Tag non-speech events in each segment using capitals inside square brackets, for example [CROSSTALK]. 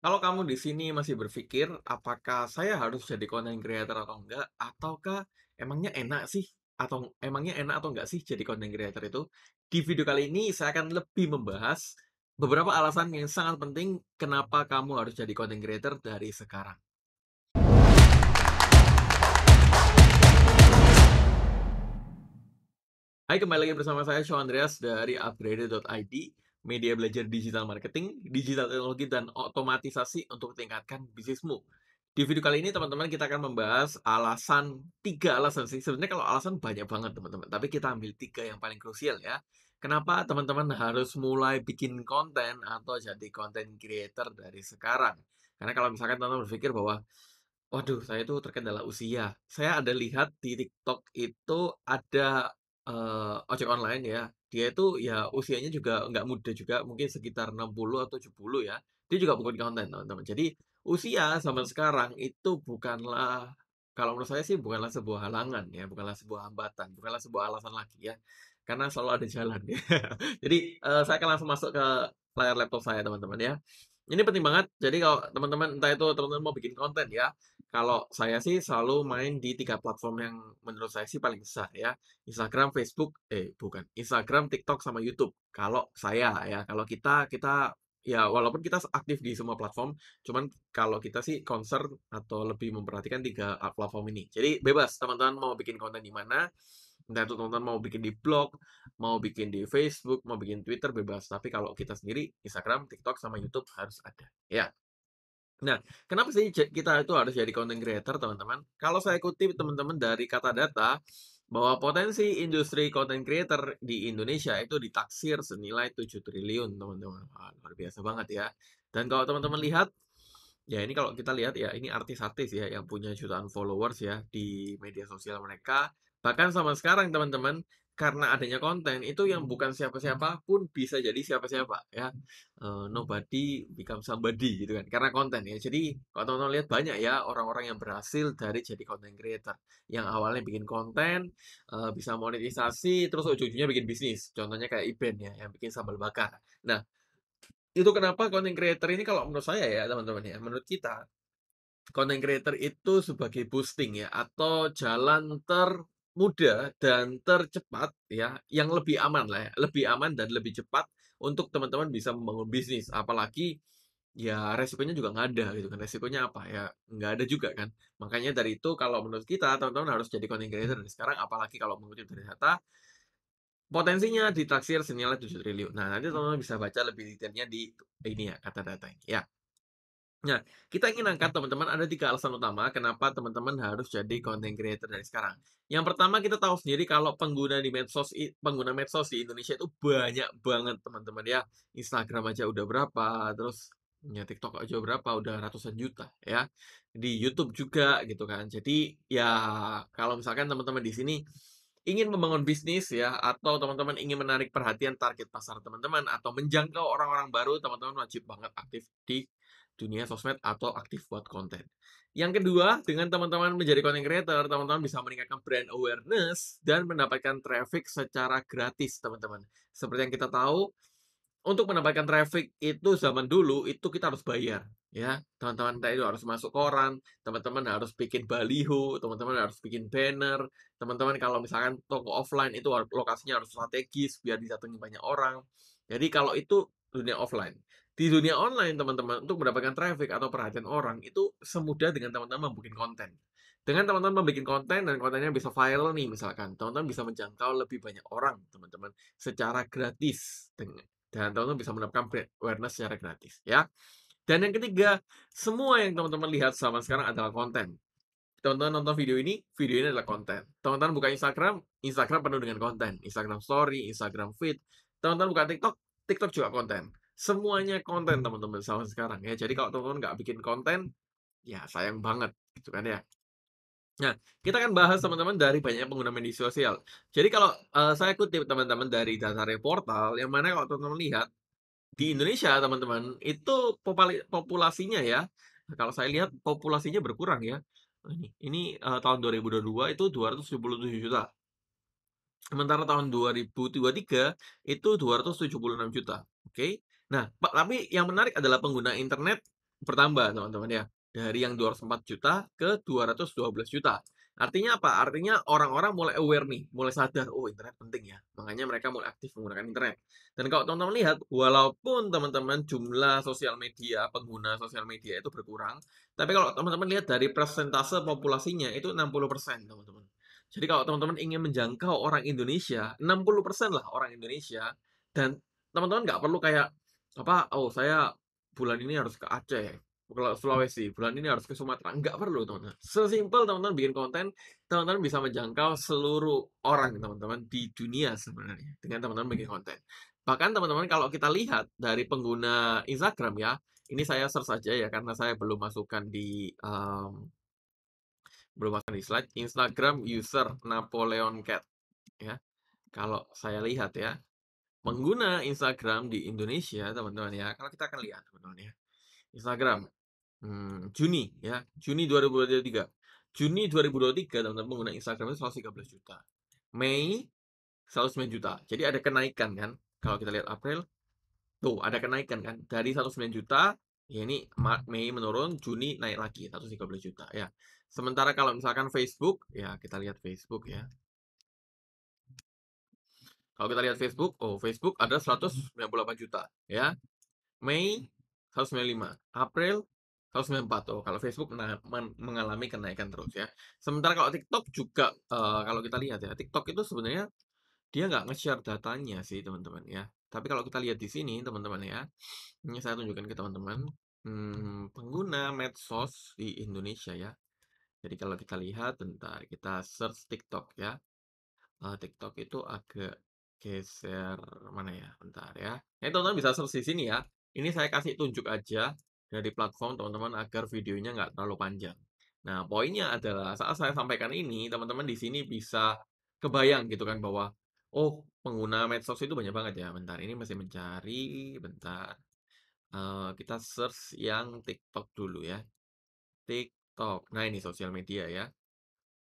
Kalau kamu di sini masih berpikir, apakah saya harus jadi content creator atau enggak, ataukah emangnya enak sih, atau emangnya enak atau enggak sih jadi content creator itu? Di video kali ini saya akan lebih membahas beberapa alasan yang sangat penting kenapa kamu harus jadi content creator dari sekarang. Hai, kembali lagi bersama saya, Sean Andreas dari Upgraded.id media belajar digital marketing, digital teknologi, dan otomatisasi untuk tingkatkan bisnismu. Di video kali ini teman-teman kita akan membahas alasan, tiga alasan sih. Sebenarnya kalau alasan banyak banget teman-teman, tapi kita ambil tiga yang paling krusial ya. Kenapa teman-teman harus mulai bikin konten atau jadi konten creator dari sekarang? Karena kalau misalkan teman-teman berpikir bahwa Waduh, saya itu terkendala usia. Saya ada lihat di TikTok itu ada uh, ojek online ya, dia itu ya usianya juga nggak muda juga, mungkin sekitar 60 atau 70 ya. Dia juga bukan konten, teman-teman. Jadi usia sama sekarang itu bukanlah kalau menurut saya sih bukanlah sebuah halangan ya, bukanlah sebuah hambatan, bukanlah sebuah alasan lagi ya. Karena selalu ada jalan ya. [LAUGHS] Jadi uh, saya akan langsung masuk ke layar laptop saya teman-teman ya. Ini penting banget. Jadi kalau teman-teman entah itu teman-teman mau bikin konten ya, kalau saya sih selalu main di tiga platform yang menurut saya sih paling besar ya. Instagram, Facebook, eh bukan, Instagram, TikTok, sama YouTube. Kalau saya ya, kalau kita, kita ya walaupun kita aktif di semua platform, cuman kalau kita sih konser atau lebih memperhatikan tiga ah, platform ini. Jadi bebas teman-teman mau bikin konten di mana, entah itu teman-teman mau bikin di blog, mau bikin di Facebook, mau bikin Twitter bebas. Tapi kalau kita sendiri Instagram, TikTok sama YouTube harus ada. Ya. Nah, kenapa sih kita itu harus jadi content creator, teman-teman? Kalau saya kutip teman-teman dari kata data, bahwa potensi industri content creator di Indonesia itu ditaksir senilai 7 triliun, teman-teman. Wah, luar biasa banget ya. Dan kalau teman-teman lihat, ya ini kalau kita lihat ya, ini artis-artis ya yang punya jutaan followers ya di media sosial mereka. Bahkan sama sekarang, teman-teman, karena adanya konten itu yang hmm. bukan siapa-siapa pun bisa jadi siapa-siapa ya uh, nobody become somebody gitu kan karena konten ya jadi kalau teman-teman lihat banyak ya orang-orang yang berhasil dari jadi content creator yang awalnya bikin konten uh, bisa monetisasi terus ujung-ujungnya bikin bisnis contohnya kayak event ya yang bikin sambal bakar nah itu kenapa content creator ini kalau menurut saya ya teman-teman ya menurut kita content creator itu sebagai boosting ya atau jalan ter mudah dan tercepat ya, yang lebih aman lah, ya. lebih aman dan lebih cepat untuk teman-teman bisa membangun bisnis. Apalagi ya resikonya juga nggak ada gitu kan. Resikonya apa ya nggak ada juga kan. Makanya dari itu kalau menurut kita teman-teman harus jadi content creator dari sekarang. Apalagi kalau mengutip dari data potensinya ditaksir senilai 7 triliun. Nah nanti teman-teman bisa baca lebih detailnya di ini ya kata data ini ya. Nah, kita ingin angkat teman-teman ada tiga alasan utama kenapa teman-teman harus jadi content creator dari sekarang. Yang pertama kita tahu sendiri kalau pengguna di medsos pengguna medsos di Indonesia itu banyak banget teman-teman ya. Instagram aja udah berapa, terus ya TikTok aja berapa, udah ratusan juta ya. Di YouTube juga gitu kan. Jadi ya kalau misalkan teman-teman di sini ingin membangun bisnis ya atau teman-teman ingin menarik perhatian target pasar teman-teman atau menjangkau orang-orang baru teman-teman wajib banget aktif di dunia sosmed atau aktif buat konten. Yang kedua, dengan teman-teman menjadi content creator, teman-teman bisa meningkatkan brand awareness dan mendapatkan traffic secara gratis, teman-teman. Seperti yang kita tahu, untuk mendapatkan traffic itu zaman dulu itu kita harus bayar ya teman-teman kita itu harus masuk koran teman-teman harus bikin baliho teman-teman harus bikin banner teman-teman kalau misalkan toko offline itu lokasinya harus strategis biar didatangi banyak orang jadi kalau itu dunia offline di dunia online teman-teman untuk mendapatkan traffic atau perhatian orang itu semudah dengan teman-teman membuat konten dengan teman-teman membuat konten dan kontennya bisa viral nih misalkan teman-teman bisa menjangkau lebih banyak orang teman-teman secara gratis dengan dan teman-teman bisa mendapatkan brand awareness secara gratis ya dan yang ketiga, semua yang teman-teman lihat sama sekarang adalah konten. Teman-teman nonton video ini, video ini adalah konten. Teman-teman buka Instagram, Instagram penuh dengan konten. Instagram Story, Instagram Feed. Teman-teman buka TikTok, TikTok juga konten. Semuanya konten teman-teman sama sekarang ya. Jadi kalau teman-teman nggak bikin konten, ya sayang banget gitu kan ya. Nah, kita akan bahas teman-teman dari banyak pengguna media sosial. Jadi kalau uh, saya kutip teman-teman dari data reportal, yang mana kalau teman-teman lihat, di Indonesia teman-teman itu populasinya ya kalau saya lihat populasinya berkurang ya nah, ini ini uh, tahun 2022 itu 277 juta sementara tahun 2023 itu 276 juta oke okay? nah tapi yang menarik adalah pengguna internet bertambah teman-teman ya dari yang 204 juta ke 212 juta Artinya apa? Artinya orang-orang mulai aware nih, mulai sadar, oh internet penting ya. Makanya mereka mulai aktif menggunakan internet. Dan kalau teman-teman lihat, walaupun teman-teman jumlah sosial media, pengguna sosial media itu berkurang, tapi kalau teman-teman lihat dari persentase populasinya itu 60% teman-teman. Jadi kalau teman-teman ingin menjangkau orang Indonesia, 60% lah orang Indonesia, dan teman-teman nggak perlu kayak, apa, oh saya bulan ini harus ke Aceh, kalau Sulawesi bulan ini harus ke Sumatera nggak perlu teman-teman sesimpel teman-teman bikin konten teman-teman bisa menjangkau seluruh orang teman-teman di dunia sebenarnya dengan teman-teman bikin konten bahkan teman-teman kalau kita lihat dari pengguna Instagram ya ini saya search saja ya karena saya belum masukkan di um, belum masukkan di slide Instagram user Napoleon Cat ya kalau saya lihat ya pengguna Instagram di Indonesia teman-teman ya kalau kita akan lihat teman-teman ya Instagram hmm, Juni ya, Juni 2023. Juni 2023 teman-teman pengguna Instagram itu 113 juta. Mei 109 juta. Jadi ada kenaikan kan? Kalau kita lihat April tuh ada kenaikan kan dari 109 juta ya ini Mei menurun, Juni naik lagi 113 juta ya. Sementara kalau misalkan Facebook ya kita lihat Facebook ya. Kalau kita lihat Facebook, oh Facebook ada 198 juta ya. Mei 195, April 194 tuh, kalau Facebook men men- mengalami kenaikan terus ya. Sementara kalau TikTok juga eh, kalau kita lihat ya, TikTok itu sebenarnya dia nggak nge-share datanya sih teman-teman ya. Tapi kalau kita lihat di sini teman-teman ya, ini saya tunjukkan ke teman-teman hmm, pengguna medsos di Indonesia ya. Jadi kalau kita lihat bentar kita search TikTok ya. Eh, TikTok itu agak geser mana ya bentar ya. Ini teman-teman bisa search di sini ya. Ini saya kasih tunjuk aja dari platform teman-teman agar videonya nggak terlalu panjang. Nah, poinnya adalah saat saya sampaikan ini, teman-teman di sini bisa kebayang gitu kan bahwa oh, pengguna medsos itu banyak banget ya. Bentar, ini masih mencari, bentar. Uh, kita search yang TikTok dulu ya. TikTok. Nah, ini sosial media ya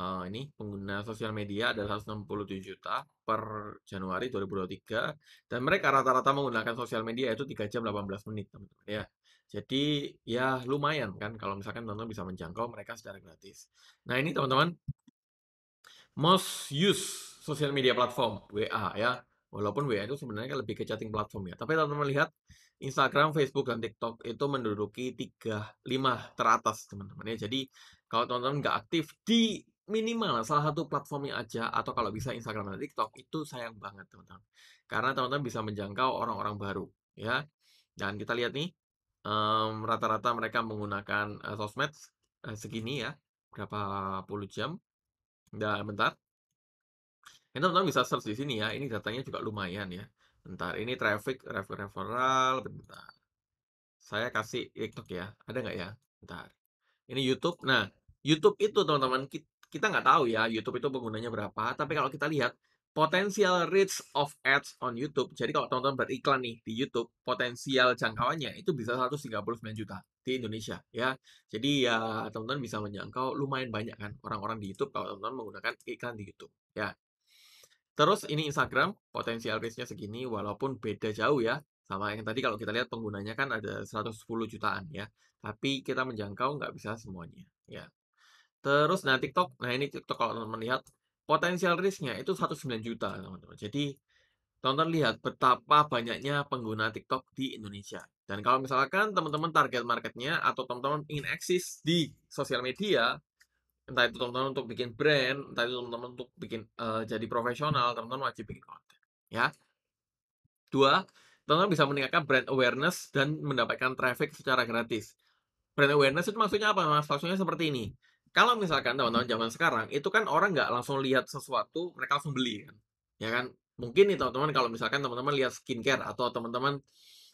uh, ini pengguna sosial media ada 167 juta per Januari 2023 dan mereka rata-rata menggunakan sosial media itu 3 jam 18 menit, teman-teman, ya. Jadi, ya lumayan kan kalau misalkan teman-teman bisa menjangkau mereka secara gratis. Nah, ini teman-teman, most use social media platform, WA ya. Walaupun WA itu sebenarnya lebih ke chatting platform ya. Tapi teman-teman lihat, Instagram, Facebook, dan TikTok itu menduduki 3, 5 teratas teman-teman ya. Jadi, kalau teman-teman nggak aktif di minimal salah satu platformnya aja atau kalau bisa Instagram dan TikTok itu sayang banget teman-teman karena teman-teman bisa menjangkau orang-orang baru ya dan kita lihat nih rata mmm, rata-rata mereka menggunakan uh, sosmed uh, segini ya berapa puluh jam dan bentar ini teman-teman bisa search di sini ya ini datanya juga lumayan ya bentar ini traffic referral bentar saya kasih TikTok ya ada nggak ya bentar ini YouTube nah YouTube itu teman-teman kita nggak tahu ya YouTube itu penggunanya berapa, tapi kalau kita lihat potensial reach of ads on YouTube. Jadi kalau teman-teman beriklan nih di YouTube, potensial jangkauannya itu bisa 139 juta di Indonesia ya. Jadi ya teman-teman bisa menjangkau lumayan banyak kan orang-orang di YouTube kalau teman-teman menggunakan iklan di YouTube ya. Terus ini Instagram, potensial reach segini walaupun beda jauh ya. Sama yang tadi kalau kita lihat penggunanya kan ada 110 jutaan ya. Tapi kita menjangkau nggak bisa semuanya ya. Terus nah TikTok, nah ini TikTok kalau teman-teman lihat, potensial risknya itu 1,9 juta, teman-teman. Jadi, teman-teman lihat betapa banyaknya pengguna TikTok di Indonesia. Dan kalau misalkan teman-teman target marketnya atau teman-teman ingin eksis di sosial media, entah itu teman-teman untuk bikin brand, entah itu teman-teman untuk bikin uh, jadi profesional, teman-teman wajib bikin konten, ya. Dua, teman-teman bisa meningkatkan brand awareness dan mendapatkan traffic secara gratis. Brand awareness itu maksudnya apa, Maksudnya seperti ini kalau misalkan teman-teman zaman sekarang itu kan orang nggak langsung lihat sesuatu mereka langsung beli kan ya kan mungkin nih teman-teman kalau misalkan teman-teman lihat skincare atau teman-teman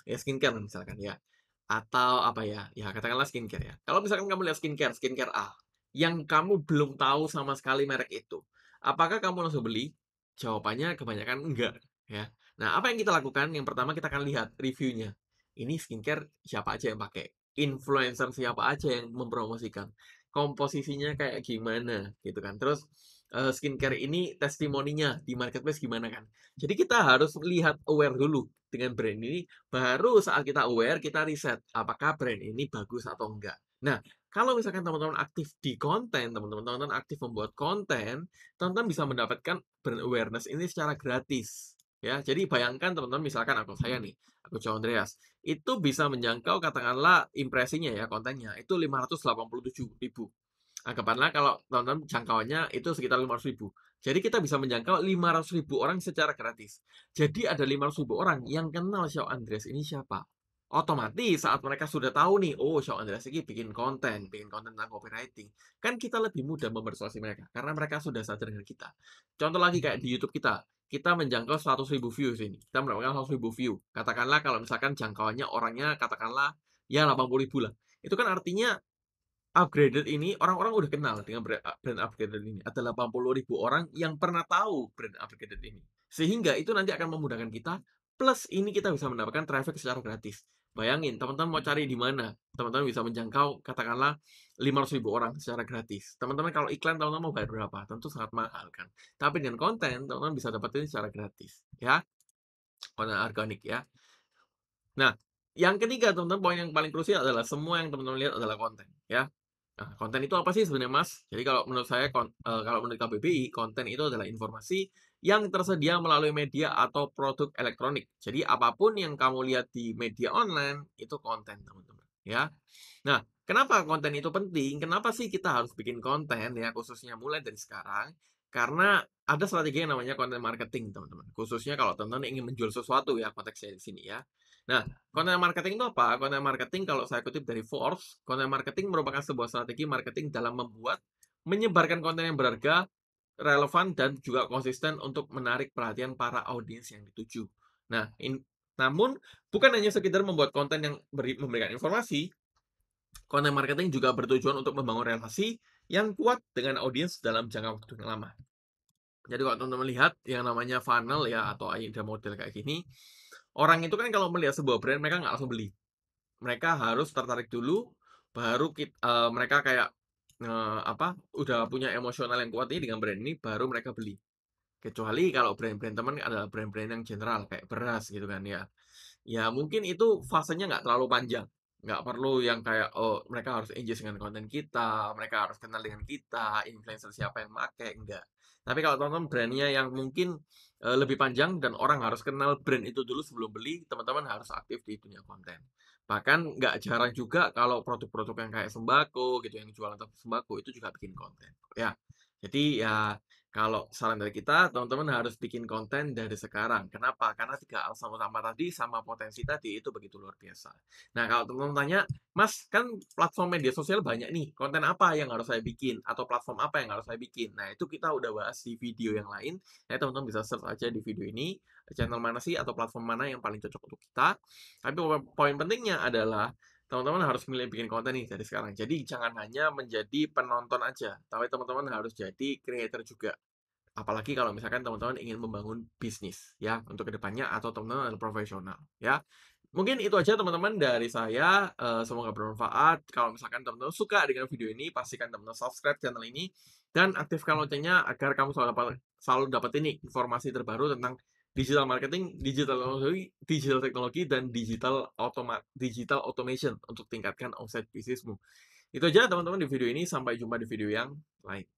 ya skincare misalkan ya atau apa ya ya katakanlah skincare ya kalau misalkan kamu lihat skincare skincare A yang kamu belum tahu sama sekali merek itu apakah kamu langsung beli jawabannya kebanyakan enggak ya nah apa yang kita lakukan yang pertama kita akan lihat reviewnya ini skincare siapa aja yang pakai influencer siapa aja yang mempromosikan komposisinya kayak gimana gitu kan. Terus uh, skincare ini testimoninya di marketplace gimana kan. Jadi kita harus lihat aware dulu dengan brand ini, baru saat kita aware kita riset apakah brand ini bagus atau enggak. Nah, kalau misalkan teman-teman aktif di konten, teman-teman teman aktif membuat konten, teman-teman bisa mendapatkan brand awareness ini secara gratis. Ya, jadi bayangkan teman-teman misalkan aku saya nih, aku Joe Andreas, itu bisa menjangkau katakanlah impresinya ya kontennya itu 587 ribu. Anggapanlah nah, kalau teman-teman jangkauannya itu sekitar 500 ribu. Jadi kita bisa menjangkau 500 ribu orang secara gratis. Jadi ada 500 ribu orang yang kenal Xiao Andreas ini siapa otomatis saat mereka sudah tahu nih, oh Shaw Andreas ini bikin konten, bikin konten tentang copywriting, kan kita lebih mudah mempersuasi mereka, karena mereka sudah sadar dengan kita. Contoh lagi kayak di YouTube kita, kita menjangkau 100 ribu views ini. Kita mendapatkan 100 ribu view. Katakanlah kalau misalkan jangkauannya orangnya katakanlah ya 80 ribu lah. Itu kan artinya upgraded ini orang-orang udah kenal dengan brand upgraded ini. Ada ribu orang yang pernah tahu brand upgraded ini. Sehingga itu nanti akan memudahkan kita plus ini kita bisa mendapatkan traffic secara gratis. Bayangin, teman-teman mau cari di mana? Teman-teman bisa menjangkau katakanlah 500 ribu orang secara gratis. Teman-teman kalau iklan teman-teman mau bayar berapa? Tentu sangat mahal kan. Tapi dengan konten teman-teman bisa dapetin secara gratis ya. Konten organik ya. Nah, yang ketiga teman-teman poin yang paling krusial adalah semua yang teman-teman lihat adalah konten ya. Nah, konten itu apa sih sebenarnya Mas? Jadi kalau menurut saya kon, uh, kalau menurut KBBI konten itu adalah informasi yang tersedia melalui media atau produk elektronik. Jadi apapun yang kamu lihat di media online itu konten teman-teman ya. Nah, Kenapa konten itu penting? Kenapa sih kita harus bikin konten ya khususnya mulai dari sekarang? Karena ada strategi yang namanya konten marketing, teman-teman. Khususnya kalau teman-teman ingin menjual sesuatu ya konteksnya di sini ya. Nah, konten marketing itu apa? Konten marketing kalau saya kutip dari Forbes, konten marketing merupakan sebuah strategi marketing dalam membuat, menyebarkan konten yang berharga, relevan, dan juga konsisten untuk menarik perhatian para audiens yang dituju. Nah, in, namun bukan hanya sekedar membuat konten yang beri, memberikan informasi, konten marketing juga bertujuan untuk membangun relasi yang kuat dengan audiens dalam jangka waktu yang lama. Jadi kalau teman-teman lihat yang namanya funnel ya atau ada model kayak gini, orang itu kan kalau melihat sebuah brand mereka nggak langsung beli. Mereka harus tertarik dulu, baru kita, uh, eh, mereka kayak uh, apa udah punya emosional yang kuat ini dengan brand ini, baru mereka beli. Kecuali kalau brand-brand teman adalah brand-brand yang general kayak beras gitu kan ya. Ya mungkin itu fasenya nggak terlalu panjang nggak perlu yang kayak oh mereka harus engage dengan konten kita mereka harus kenal dengan kita influencer siapa yang make enggak tapi kalau teman-teman brandnya yang mungkin e, lebih panjang dan orang harus kenal brand itu dulu sebelum beli teman-teman harus aktif di dunia konten bahkan nggak jarang juga kalau produk-produk yang kayak sembako gitu yang jualan sembako itu juga bikin konten ya jadi ya kalau saran dari kita, teman-teman harus bikin konten dari sekarang. Kenapa? Karena tiga alasan sama-sama tadi, sama potensi tadi itu begitu luar biasa. Nah, kalau teman-teman tanya, Mas, kan platform media sosial banyak nih, konten apa yang harus saya bikin? Atau platform apa yang harus saya bikin? Nah, itu kita udah bahas di video yang lain. Ya, teman-teman bisa search aja di video ini, channel mana sih atau platform mana yang paling cocok untuk kita. Tapi poin pentingnya adalah, teman-teman harus milih bikin konten nih dari sekarang. Jadi jangan hanya menjadi penonton aja, tapi teman-teman harus jadi creator juga apalagi kalau misalkan teman-teman ingin membangun bisnis ya untuk kedepannya atau teman-teman adalah profesional ya mungkin itu aja teman-teman dari saya eh, semoga bermanfaat kalau misalkan teman-teman suka dengan video ini pastikan teman-teman subscribe channel ini dan aktifkan loncengnya agar kamu selalu dapat selalu dapat ini informasi terbaru tentang digital marketing digital teknologi digital teknologi dan digital automa digital automation untuk tingkatkan omset bisnismu itu aja teman-teman di video ini sampai jumpa di video yang lain